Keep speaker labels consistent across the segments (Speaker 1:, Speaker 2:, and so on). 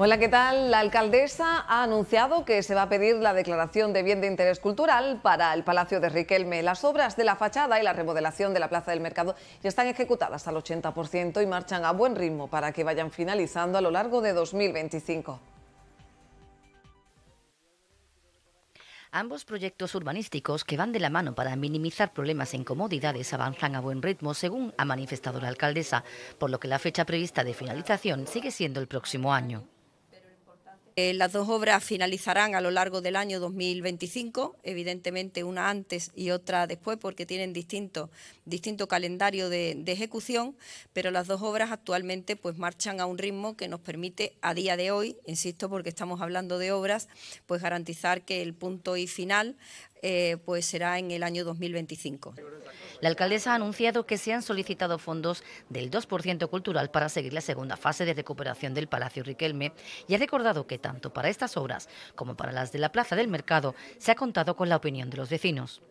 Speaker 1: Hola, ¿qué tal? La alcaldesa ha anunciado que se va a pedir la declaración de bien de interés cultural para el Palacio de Riquelme. Las obras de la fachada y la remodelación de la Plaza del Mercado ya están ejecutadas al 80% y marchan a buen ritmo para que vayan finalizando a lo largo de 2025.
Speaker 2: Ambos proyectos urbanísticos que van de la mano para minimizar problemas e incomodidades avanzan a buen ritmo, según ha manifestado la alcaldesa, por lo que la fecha prevista de finalización sigue siendo el próximo año.
Speaker 3: Eh, las dos obras finalizarán a lo largo del año 2025, evidentemente una antes y otra después, porque tienen distinto, calendario de, de, ejecución, pero las dos obras actualmente pues marchan a un ritmo que nos permite a día de hoy, insisto, porque estamos hablando de obras, pues garantizar que el punto y final eh, pues será en el año 2025.
Speaker 2: La alcaldesa ha anunciado que se han solicitado fondos del 2% cultural para seguir la segunda fase de recuperación del Palacio Riquelme y ha recordado que tanto para estas obras como para las de la Plaza del Mercado se ha contado con la opinión de los vecinos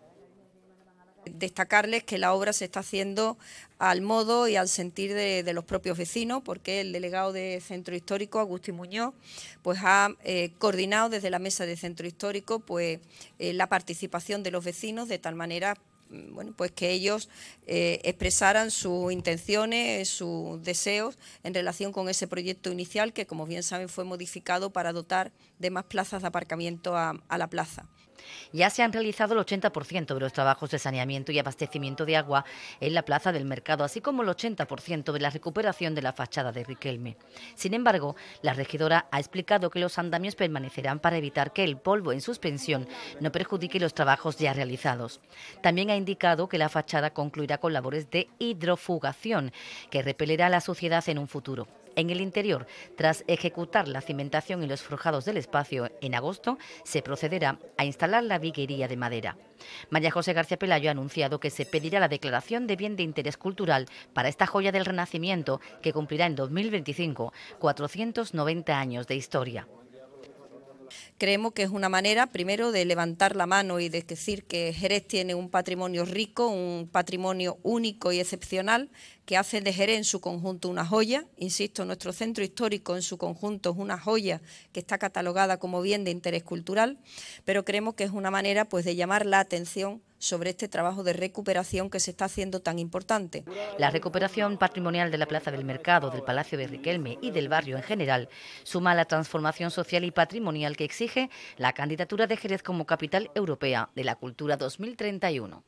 Speaker 3: destacarles que la obra se está haciendo al modo y al sentir de, los propios vecinos, porque el delegado de Centro Histórico, Agustín Muñoz, pues ha eh, coordinado desde la mesa de Centro Histórico pues eh, la participación de los vecinos de tal manera mm, pues que ellos eh, expresaran sus intenciones, sus deseos en relación con ese proyecto inicial que, como bien saben, fue modificado para dotar de más plazas de aparcamiento a la plaza.
Speaker 2: Ya se han realizado el 80% de los trabajos de saneamiento y abastecimiento de agua en la plaza del mercado, así como el 80% de la recuperación de la fachada de Riquelme. Sin embargo, la regidora ha explicado que los andamios permanecerán para evitar que el polvo en suspensión no perjudique los trabajos ya realizados. También ha indicado que la fachada concluirá con labores de hidrofugación, que repelerá la suciedad en un futuro. En el interior, tras ejecutar la cimentación y los forjados del espacio en agosto, se procederá a instalar la viguería de madera. María José García Pelayo ha anunciado que se pedirá la declaración de bien de interés cultural para esta joya del Renacimiento que cumplirá en 2025 490 años de historia.
Speaker 3: Creemos que es una manera, primero, de levantar la mano y de decir que Jerez tiene un patrimonio rico, un patrimonio único y excepcional, que hace de Jerez en su conjunto una joya. Insisto, nuestro centro histórico en su conjunto es una joya que está catalogada como bien de interés cultural, pero creemos que es una manera pues, de llamar la atención sobre este trabajo de
Speaker 2: recuperación que se está haciendo tan importante. La recuperación patrimonial de la Plaza del Mercado, del Palacio de Riquelme y del barrio en general suma la transformación social y patrimonial que exige la candidatura de Jerez como capital europea de la cultura 2031.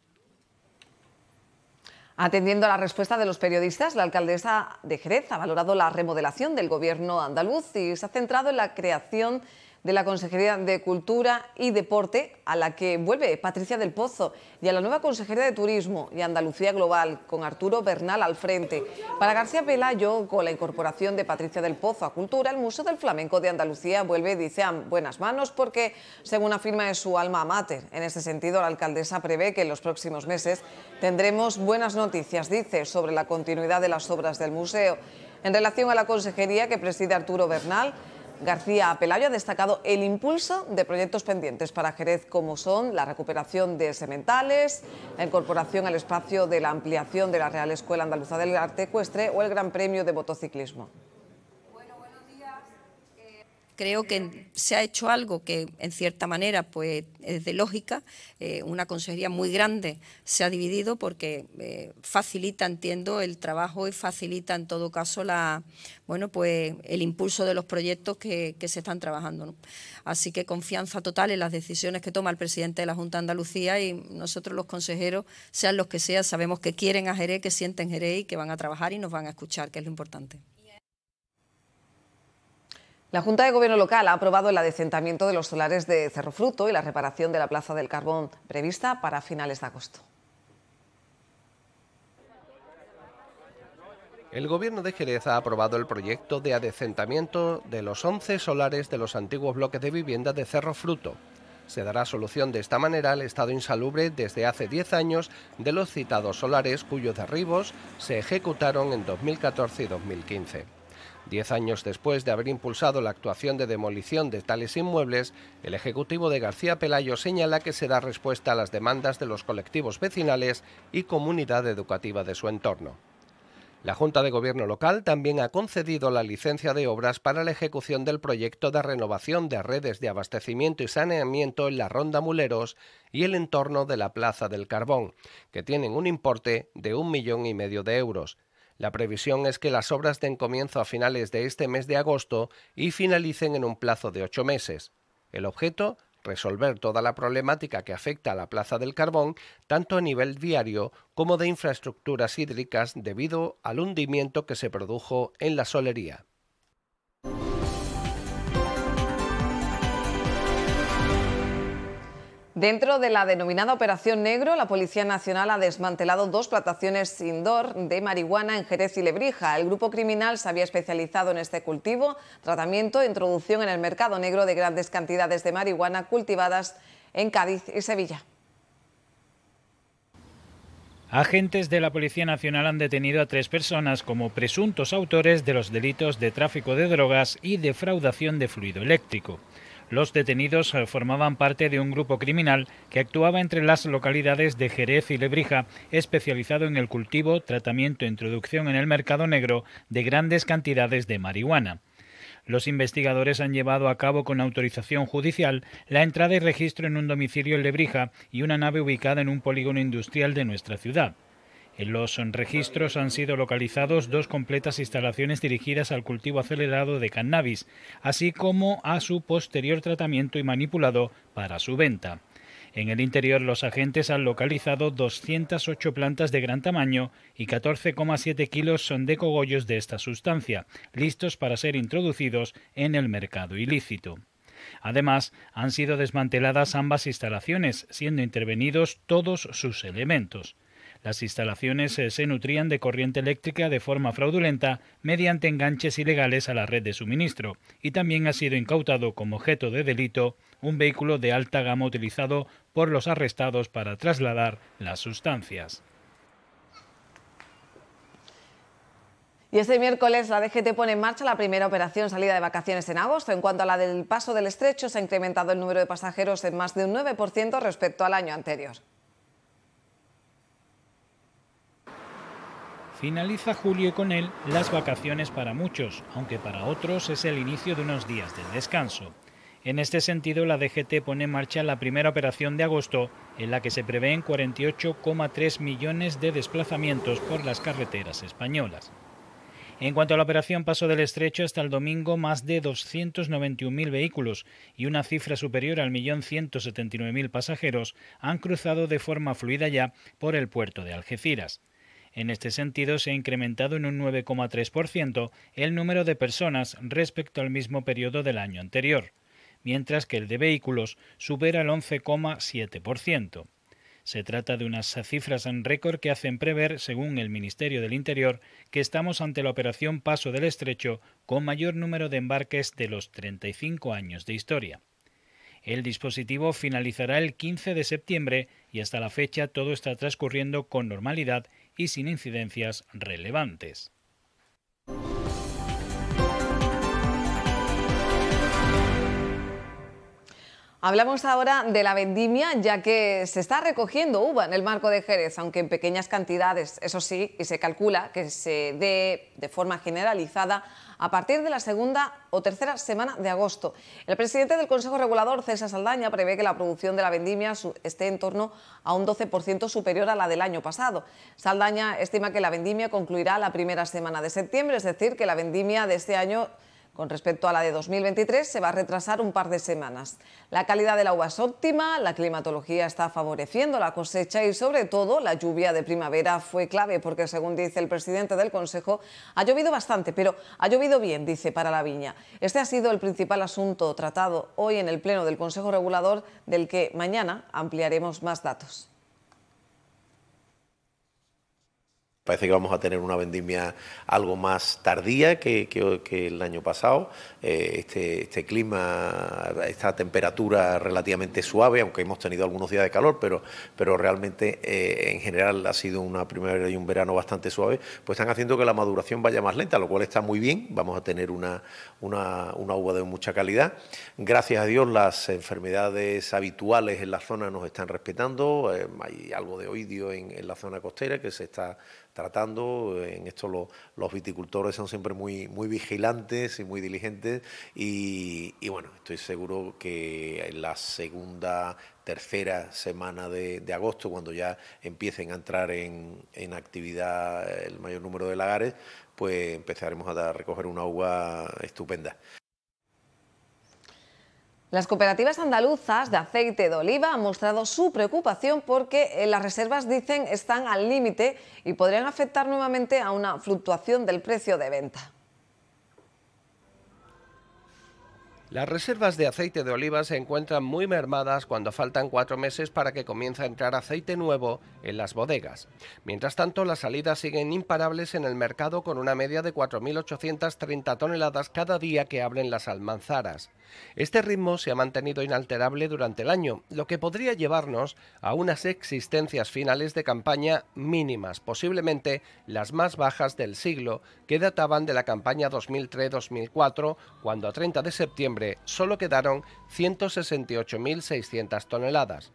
Speaker 1: Atendiendo a la respuesta de los periodistas, la alcaldesa de Jerez ha valorado la remodelación del gobierno andaluz y se ha centrado en la creación de la Consejería de Cultura y Deporte, a la que vuelve Patricia del Pozo, y a la nueva Consejería de Turismo y Andalucía Global, con Arturo Bernal al frente. Para García Pelayo, con la incorporación de Patricia del Pozo a Cultura, el Museo del Flamenco de Andalucía vuelve, dice, a buenas manos porque, según afirma, es su alma mater. En ese sentido, la alcaldesa prevé que en los próximos meses tendremos buenas noticias, dice, sobre la continuidad de las obras del museo. En relación a la consejería que preside Arturo Bernal, García Pelayo ha destacado el impulso de proyectos pendientes para Jerez, como son la recuperación de sementales, la incorporación al espacio de la ampliación de la Real Escuela Andaluza del Arte Ecuestre o el Gran Premio de Motociclismo
Speaker 3: creo que se ha hecho algo que en cierta manera pues es de lógica, eh, una consejería muy grande se ha dividido porque eh, facilita, entiendo, el trabajo y facilita en todo caso la, bueno, pues el impulso de los proyectos que, se están trabajando. Así que confianza total en las decisiones que toma el presidente de la Junta de Andalucía y nosotros los consejeros, sean los que sean, sabemos que quieren a Jerez, que sienten Jerez y que van a trabajar y nos van a escuchar, que es lo importante.
Speaker 1: La Junta de Gobierno Local ha aprobado el adecentamiento de los solares de Cerro Fruto y la reparación de la Plaza del Carbón prevista para finales de agosto.
Speaker 4: El Gobierno de Jerez ha aprobado el proyecto de adecentamiento de los 11 solares de los antiguos bloques de vivienda de Cerro Fruto. Se dará solución de esta manera al estado insalubre desde hace 10 años de los citados solares cuyos derribos se ejecutaron en 2014 y 2015. Diez años después de haber impulsado la actuación de demolición de tales inmuebles, el Ejecutivo de García Pelayo señala que se da respuesta a las demandas de los colectivos vecinales y comunidad educativa de su entorno. La Junta de Gobierno local también ha concedido la licencia de obras para la ejecución del proyecto de renovación de redes de abastecimiento y saneamiento en la Ronda Muleros y el entorno de la Plaza del Carbón, que tienen un importe de un millón y medio de euros, la previsión es que las obras den comienzo a finales de este mes de agosto y finalicen en un plazo de ocho meses. El objeto, resolver toda la problemática que afecta a la Plaza del Carbón, tanto a nivel diario como de infraestructuras hídricas debido al hundimiento que se produjo en la solería.
Speaker 1: Dentro de la denominada Operación Negro, la Policía Nacional ha desmantelado dos plantaciones indoor de marihuana en Jerez y Lebrija. El grupo criminal se había especializado en este cultivo, tratamiento e introducción en el mercado negro de grandes cantidades de marihuana cultivadas en Cádiz y Sevilla.
Speaker 5: Agentes de la Policía Nacional han detenido a tres personas como presuntos autores de los delitos de tráfico de drogas y defraudación de fluido eléctrico. Los detenidos eh, formaban parte de un grupo criminal que actuaba entre las localidades de Jerez y Lebrija, especializado en el cultivo, tratamiento e introducción en el mercado negro de grandes cantidades de marihuana. Los investigadores han llevado a cabo con autorización judicial la entrada y registro en un domicilio en Lebrija y una nave ubicada en un polígono industrial de nuestra ciudad. En los registros han sido localizados dos completas instalaciones dirigidas al cultivo acelerado de cannabis, así como a su posterior tratamiento y manipulado para su venta. En el interior, los agentes han localizado 208 plantas de gran tamaño y 14,7 kilos son de cogollos de esta sustancia, listos para ser introducidos en el mercado ilícito. Además, han sido desmanteladas ambas instalaciones, siendo intervenidos todos sus elementos. Las instalaciones eh, se nutrían de corriente eléctrica de forma fraudulenta mediante enganches ilegales a la red de suministro y también ha sido incautado como objeto de delito un vehículo de alta gama utilizado por los arrestados para trasladar las sustancias.
Speaker 1: Y este miércoles la DGT pone en marcha la primera operación salida de vacaciones en agosto. En cuanto a la del paso del estrecho, se ha incrementado el número de pasajeros en más de un 9% respecto al año anterior.
Speaker 5: Finaliza julio con él las vacaciones para muchos, aunque para otros es el inicio de unos días de descanso. En este sentido, la DGT pone en marcha la primera operación de agosto, en la que se prevén 48,3 millones de desplazamientos por las carreteras españolas. En cuanto a la operación Paso del Estrecho, hasta el domingo más de 291.000 vehículos y una cifra superior al millón pasajeros han cruzado de forma fluida ya por el puerto de Algeciras. En este sentido, se ha incrementado en un 9,3% el número de personas respecto al mismo periodo del año anterior, mientras que el de vehículos supera el 11,7%. Se trata de unas cifras en récord que hacen prever, según el Ministerio del Interior, que estamos ante la operación Paso del Estrecho con mayor número de embarques de los 35 años de historia. El dispositivo finalizará el 15 de septiembre y hasta la fecha todo está transcurriendo con normalidad y sin incidencias relevantes.
Speaker 1: Hablamos ahora de la vendimia, ya que se está recogiendo uva en el marco de Jerez, aunque en pequeñas cantidades, eso sí, y se calcula que se dé de forma generalizada a partir de la segunda o tercera semana de agosto. El presidente del Consejo Regulador, César Saldaña, prevé que la producción de la vendimia esté en torno a un 12% superior a la del año pasado. Saldaña estima que la vendimia concluirá la primera semana de septiembre, es decir, que la vendimia de este año con respecto a la de 2023, se va a retrasar un par de semanas. La calidad del agua es óptima, la climatología está favoreciendo la cosecha y, sobre todo, la lluvia de primavera fue clave porque, según dice el presidente del Consejo, ha llovido bastante, pero ha llovido bien, dice, para la viña. Este ha sido el principal asunto tratado hoy en el Pleno del Consejo Regulador, del que mañana ampliaremos más datos.
Speaker 6: Parece que vamos a tener una vendimia algo más tardía que, el año pasado. Eh, este, este, clima, esta temperatura relativamente suave, aunque hemos tenido algunos días de calor, pero, pero realmente eh, en general ha sido una primavera y un verano bastante suave, pues están haciendo que la maduración vaya más lenta, lo cual está muy bien. Vamos a tener una, una, uva de mucha calidad. Gracias a Dios las enfermedades habituales en la zona nos están respetando. Eh, hay algo de oidio en la zona costera que se está tratando. En esto los viticultores son siempre muy, muy vigilantes y muy diligentes. Y, bueno, estoy seguro que en la segunda tercera semana de, agosto, cuando ya empiecen a entrar en, actividad el mayor número de lagares, pues empezaremos a, a recoger una uva estupenda.
Speaker 1: Las cooperativas andaluzas de aceite de oliva han mostrado su preocupación porque eh, las reservas, dicen, están al límite y podrían afectar nuevamente a una fluctuación del precio de venta.
Speaker 4: Las reservas de aceite de oliva se encuentran muy mermadas cuando faltan cuatro meses para que comience a entrar aceite nuevo en las bodegas. Mientras tanto, las salidas siguen imparables en el mercado con una media de 4.830 toneladas cada día que abren las almanzaras. Este ritmo se ha mantenido inalterable durante el año, lo que podría llevarnos a unas existencias finales de campaña mínimas, posiblemente las más bajas del siglo, que databan de la campaña 2003-2004, cuando a 30 de septiembre solo quedaron 168.600 toneladas,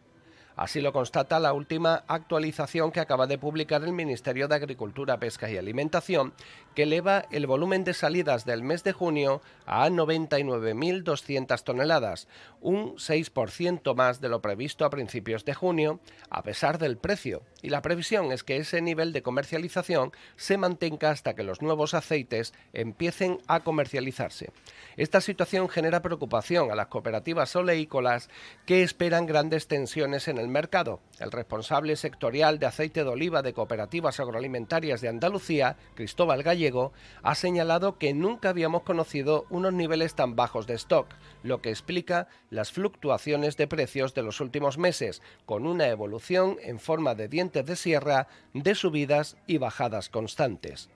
Speaker 4: Así lo constata la última actualización que acaba de publicar el Ministerio de Agricultura, Pesca y Alimentación, que eleva el volumen de salidas del mes de junio a 99.200 toneladas, un 6% más de lo previsto a principios de junio, a pesar del precio. Y la previsión es que ese nivel de comercialización se mantenga hasta que los nuevos aceites empiecen a comercializarse. Esta situación genera preocupación a las cooperativas oleícolas que esperan grandes tensiones en el el mercado. El responsable sectorial de aceite de oliva de cooperativas agroalimentarias de Andalucía, Cristóbal Gallego, ha señalado que nunca habíamos conocido unos niveles tan bajos de stock, lo que explica las fluctuaciones de precios de los últimos meses, con una evolución en forma de dientes de sierra de subidas y bajadas constantes.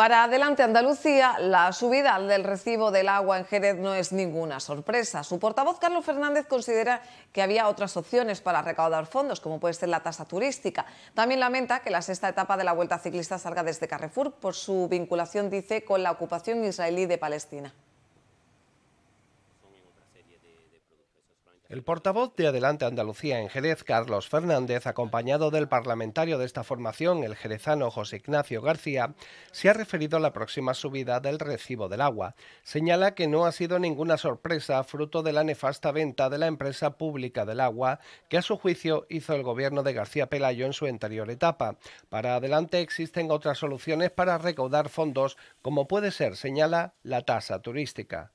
Speaker 1: Para Adelante Andalucía, la subida del recibo del agua en Jerez no es ninguna sorpresa. Su portavoz, Carlos Fernández, considera que había otras opciones para recaudar fondos, como puede ser la tasa turística. También lamenta que la sexta etapa de la Vuelta Ciclista salga desde Carrefour por su vinculación, dice, con la ocupación israelí de Palestina.
Speaker 4: El portavoz de Adelante Andalucía en Jerez, Carlos Fernández, acompañado del parlamentario de esta formación, el jerezano José Ignacio García, se ha referido a la próxima subida del recibo del agua. Señala que no ha sido ninguna sorpresa fruto de la nefasta venta de la empresa pública del agua que a su juicio hizo el gobierno de García Pelayo en su anterior etapa. Para Adelante existen otras soluciones para recaudar fondos, como puede ser, señala, la tasa turística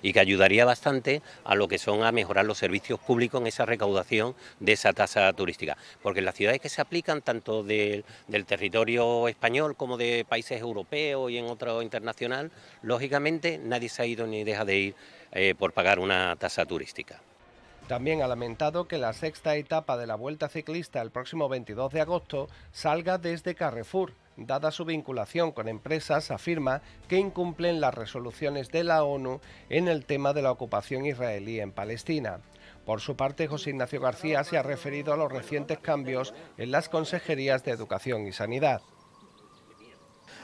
Speaker 4: y que ayudaría bastante a lo que son a mejorar los servicios públicos en esa recaudación de esa tasa turística, porque en las ciudades que se aplican, tanto del territorio español como de países europeos y en otro internacional, lógicamente nadie se ha ido ni deja de ir eh, por pagar una tasa turística. También ha lamentado que la sexta etapa de la Vuelta Ciclista el próximo 22 de agosto salga desde Carrefour, dada su vinculación con empresas, afirma que incumplen las resoluciones de la ONU en el tema de la ocupación israelí en Palestina. Por su parte, José Ignacio García se ha referido a los recientes cambios en las consejerías de Educación y Sanidad.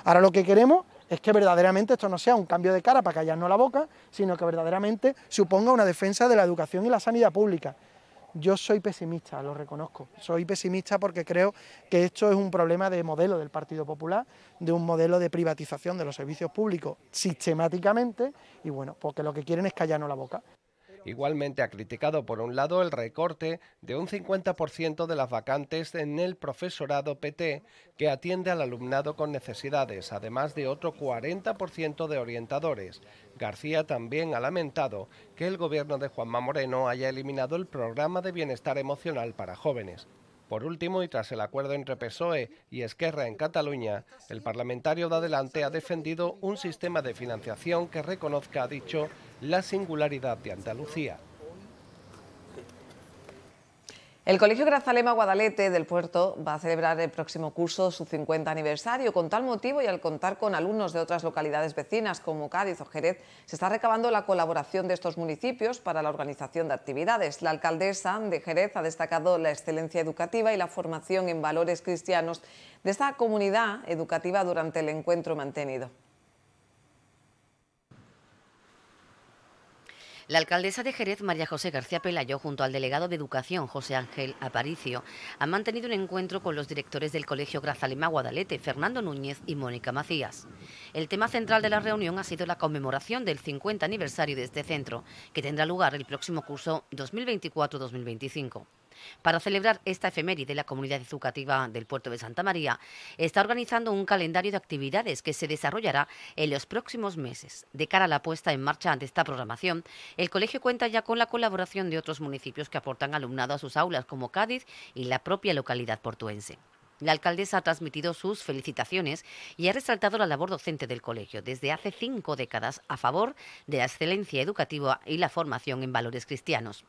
Speaker 6: Ahora lo que queremos es que verdaderamente esto no sea un cambio de cara para callarnos la boca, sino que verdaderamente suponga una defensa de la educación y la sanidad pública. Yo soy pesimista, lo reconozco. Soy pesimista porque creo que esto es un problema de modelo del Partido Popular, de un modelo de privatización de los servicios públicos sistemáticamente y bueno, porque lo que quieren es callarnos la boca.
Speaker 4: Igualmente ha criticado por un lado el recorte de un 50% de las vacantes en el profesorado PT que atiende al alumnado con necesidades, además de otro 40% de orientadores. García también ha lamentado que el gobierno de Juanma Moreno haya eliminado el programa de bienestar emocional para jóvenes. Por último, y tras el acuerdo entre PSOE y Esquerra en Cataluña, el parlamentario de Adelante ha defendido un sistema de financiación que reconozca, ha dicho, la singularidad de Andalucía.
Speaker 1: El Colegio Grazalema Guadalete del Puerto va a celebrar el próximo curso su 50 aniversario. Con tal motivo y al contar con alumnos de otras localidades vecinas como Cádiz o Jerez, se está recabando la colaboración de estos municipios para la organización de actividades. La alcaldesa de Jerez ha destacado la excelencia educativa y la formación en valores cristianos de esta comunidad educativa durante el encuentro mantenido. La alcaldesa de Jerez,
Speaker 2: María José García Pelayo, junto al delegado de Educación, José Ángel Aparicio, han mantenido un encuentro con los directores del Colegio Grazalema Guadalete, Fernando Núñez y Mónica Macías. El tema central de la reunión ha sido la conmemoración del 50 aniversario de este centro, que tendrá lugar el próximo curso 2024-2025. Para celebrar esta efeméride, la comunidad educativa del puerto de Santa María está organizando un calendario de actividades que se desarrollará en los próximos meses. De cara a la puesta en marcha de esta programación, el colegio cuenta ya con la colaboración de otros municipios que aportan alumnado a sus aulas, como Cádiz y la propia localidad portuense. La alcaldesa ha transmitido sus felicitaciones y ha resaltado la labor docente del colegio desde hace cinco décadas a favor de la excelencia educativa y la formación en valores cristianos.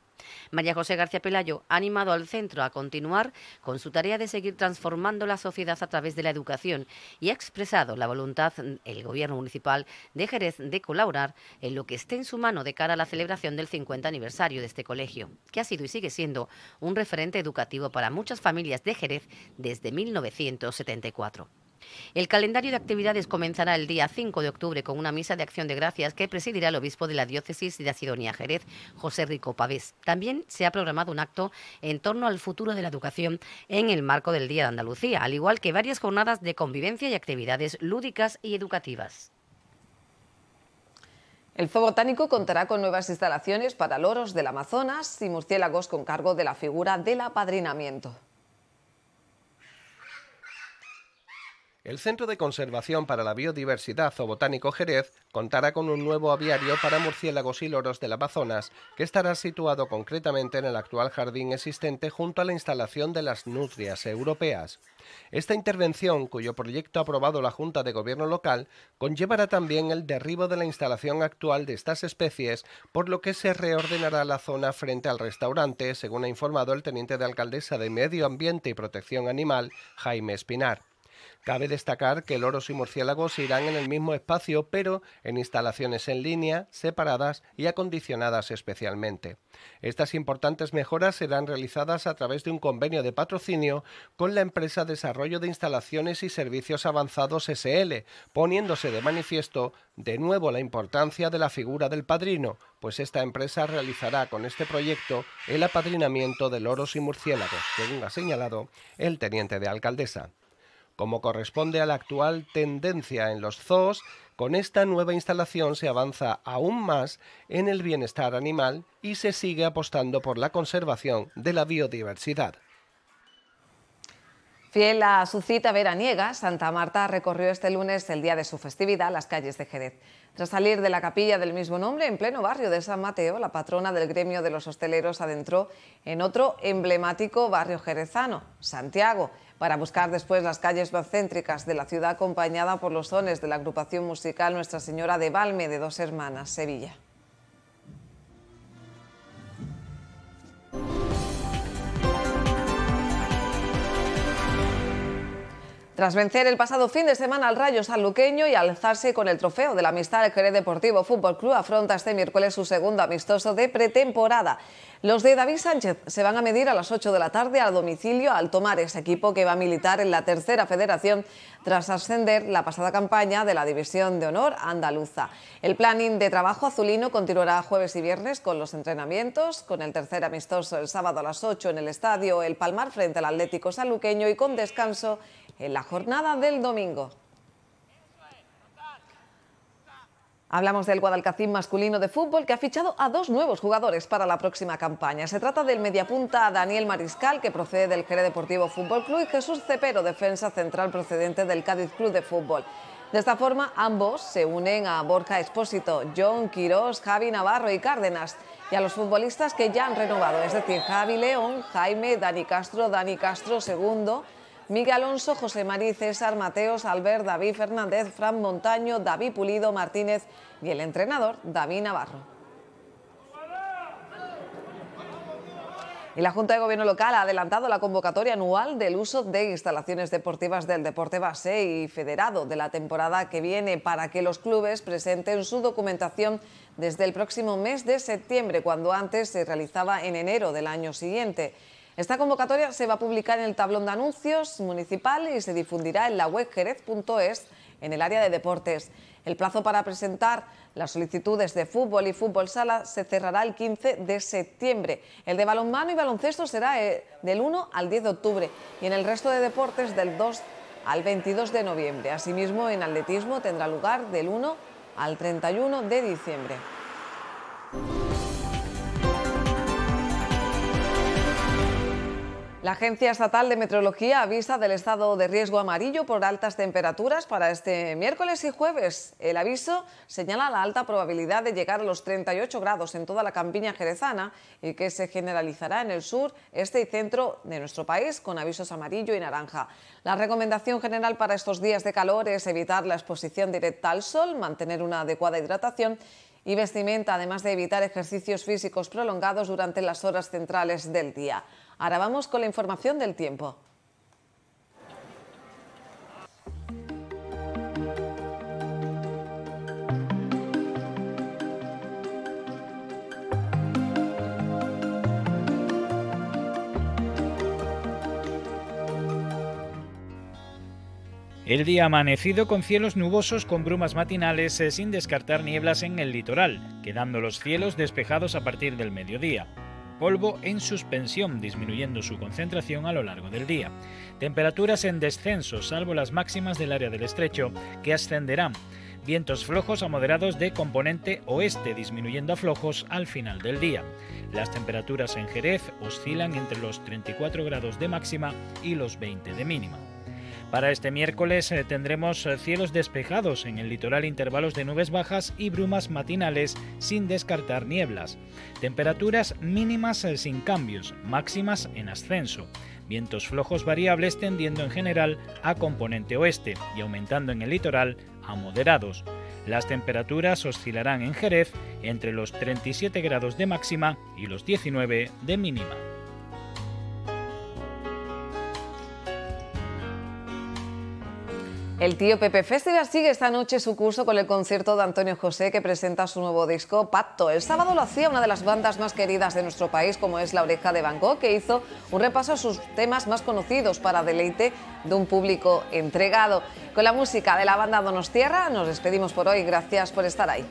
Speaker 2: María José García Pelayo ha animado al centro a continuar con su tarea de seguir transformando la sociedad a través de la educación y ha expresado la voluntad del Gobierno Municipal de Jerez de colaborar en lo que esté en su mano de cara a la celebración del 50 aniversario de este colegio, que ha sido y sigue siendo un referente educativo para muchas familias de Jerez desde 1974. El calendario de actividades comenzará el día 5 de octubre con una misa de acción de gracias que presidirá el obispo de la diócesis de Acidonia Jerez, José Rico Pavés. También se ha programado un acto en torno al futuro de la educación en el marco del Día de Andalucía, al igual que varias jornadas de convivencia y actividades lúdicas y educativas.
Speaker 1: El Zoo Botánico contará con nuevas instalaciones para loros del Amazonas y murciélagos con cargo de la figura del apadrinamiento.
Speaker 4: El Centro de Conservación para la Biodiversidad o Botánico Jerez contará con un nuevo aviario para murciélagos y loros de la Amazonas, que estará situado concretamente en el actual jardín existente junto a la instalación de las nutrias europeas. Esta intervención, cuyo proyecto ha aprobado la Junta de Gobierno local, conllevará también el derribo de la instalación actual de estas especies, por lo que se reordenará la zona frente al restaurante, según ha informado el teniente de alcaldesa de Medio Ambiente y Protección Animal, Jaime Espinar. Cabe destacar que loros y murciélagos irán en el mismo espacio, pero en instalaciones en línea, separadas y acondicionadas especialmente. Estas importantes mejoras serán realizadas a través de un convenio de patrocinio con la empresa Desarrollo de Instalaciones y Servicios Avanzados SL, poniéndose de manifiesto de nuevo la importancia de la figura del padrino, pues esta empresa realizará con este proyecto el apadrinamiento de loros y murciélagos, según ha señalado el teniente de alcaldesa como corresponde a la actual tendencia en los zoos, con esta nueva instalación se avanza aún más en el bienestar animal y se sigue apostando por la conservación de la biodiversidad.
Speaker 1: Fiel a su cita veraniega, Santa Marta recorrió este lunes, el día de su festividad, las calles de Jerez. Tras salir de la capilla del mismo nombre, en pleno barrio de San Mateo, la patrona del gremio de los hosteleros adentró en otro emblemático barrio jerezano, Santiago para buscar después las calles más de la ciudad acompañada por los sones de la agrupación musical Nuestra Señora de Balme de Dos Hermanas, Sevilla. Tras vencer el pasado fin de semana al Rayo Sanluqueño y alzarse con el trofeo de la amistad, el Jerez Deportivo Fútbol Club afronta este miércoles su segundo amistoso de pretemporada. Los de David Sánchez se van a medir a las 8 de la tarde al domicilio al tomar ese equipo que va a militar en la tercera federación tras ascender la pasada campaña de la División de Honor Andaluza. El planning de trabajo azulino continuará jueves y viernes con los entrenamientos, con el tercer amistoso el sábado a las 8 en el estadio El Palmar frente al Atlético Sanluqueño y con descanso en la jornada del domingo. Hablamos del Guadalcacín masculino de fútbol que ha fichado a dos nuevos jugadores para la próxima campaña. Se trata del mediapunta Daniel Mariscal, que procede del Jerez Deportivo Fútbol Club, y Jesús Cepero, defensa central procedente del Cádiz Club de Fútbol. De esta forma, ambos se unen a Borja Expósito... John Quirós, Javi Navarro y Cárdenas, y a los futbolistas que ya han renovado, es decir, Javi León, Jaime, Dani Castro, Dani Castro segundo, Miguel Alonso, José Marí, César Mateos, Albert, David Fernández, Fran Montaño, David Pulido Martínez y el entrenador David Navarro. Y la Junta de Gobierno Local ha adelantado la convocatoria anual del uso de instalaciones deportivas del deporte base y federado de la temporada que viene para que los clubes presenten su documentación desde el próximo mes de septiembre, cuando antes se realizaba en enero del año siguiente. Esta convocatoria se va a publicar en el tablón de anuncios municipal y se difundirá en la web jerez.es en el área de deportes. El plazo para presentar las solicitudes de fútbol y fútbol sala se cerrará el 15 de septiembre. El de balonmano y baloncesto será eh, del 1 al 10 de octubre y en el resto de deportes del 2 al 22 de noviembre. Asimismo, en atletismo tendrá lugar del 1 al 31 de diciembre. La Agencia Estatal de Meteorología avisa del estado de riesgo amarillo por altas temperaturas para este miércoles y jueves. El aviso señala la alta probabilidad de llegar a los 38 grados en toda la campiña jerezana y que se generalizará en el sur, este y centro de nuestro país con avisos amarillo y naranja. La recomendación general para estos días de calor es evitar la exposición directa al sol, mantener una adecuada hidratación y vestimenta, además de evitar ejercicios físicos prolongados durante las horas centrales del día. Ahora vamos con la información del tiempo.
Speaker 5: El día amanecido con cielos nubosos con brumas matinales eh, sin descartar nieblas en el litoral, quedando los cielos despejados a partir del mediodía. Polvo en suspensión, disminuyendo su concentración a lo largo del día. Temperaturas en descenso, salvo las máximas del área del estrecho, que ascenderán. Vientos flojos a moderados de componente oeste, disminuyendo a flojos al final del día. Las temperaturas en Jerez oscilan entre los 34 grados de máxima y los 20 de mínima. Para este miércoles eh, tendremos eh, cielos despejados en el litoral, intervalos de nubes bajas y brumas matinales sin descartar nieblas. Temperaturas mínimas eh, sin cambios, máximas en ascenso. Vientos flojos variables tendiendo en general a componente oeste y aumentando en el litoral a moderados. Las temperaturas oscilarán en Jerez entre los 37 grados de máxima y los 19 de mínima.
Speaker 1: El tío Pepe Festival sigue esta noche su curso con el concierto de Antonio José que presenta su nuevo disco Pacto. El sábado lo hacía una de las bandas más queridas de nuestro país como es La Oreja de Van Gogh que hizo un repaso a sus temas más conocidos para deleite de un público entregado. Con la música de la banda Donostierra Tierra nos despedimos por hoy. Gracias por estar ahí.